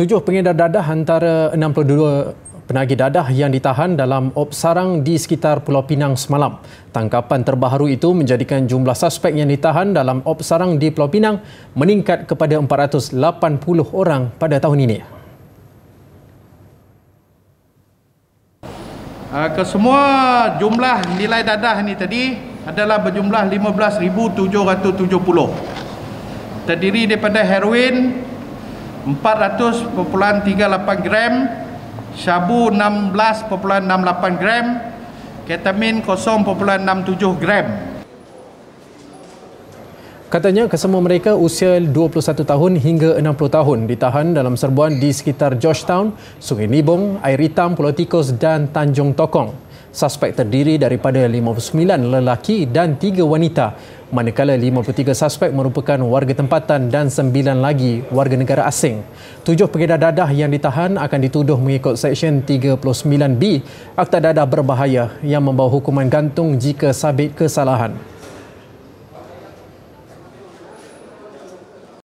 Tujuh pengedar dadah antara 62 penagih dadah yang ditahan dalam op sarang di sekitar Pulau Pinang semalam. Tangkapan terbaru itu menjadikan jumlah suspek yang ditahan dalam op sarang di Pulau Pinang meningkat kepada 480 orang pada tahun ini. Ah, kesemua jumlah nilai dadah ini tadi adalah berjumlah 15,770. Terdiri daripada heroin 400.38 gram Syabu 16.68 gram Ketamin 0.67 gram Katanya kesemua mereka usia 21 tahun hingga 60 tahun ditahan dalam serbuan di sekitar Georgetown, Sungai Nibong, Air Hitam, Pulau Tikus dan Tanjung Tokong. Suspek terdiri daripada 59 lelaki dan 3 wanita manakala 53 suspek merupakan warga tempatan dan 9 lagi warga negara asing. Tujuh pengedar dadah yang ditahan akan dituduh mengikut Seksyen 39B Akta Dadah Berbahaya yang membawa hukuman gantung jika sabit kesalahan.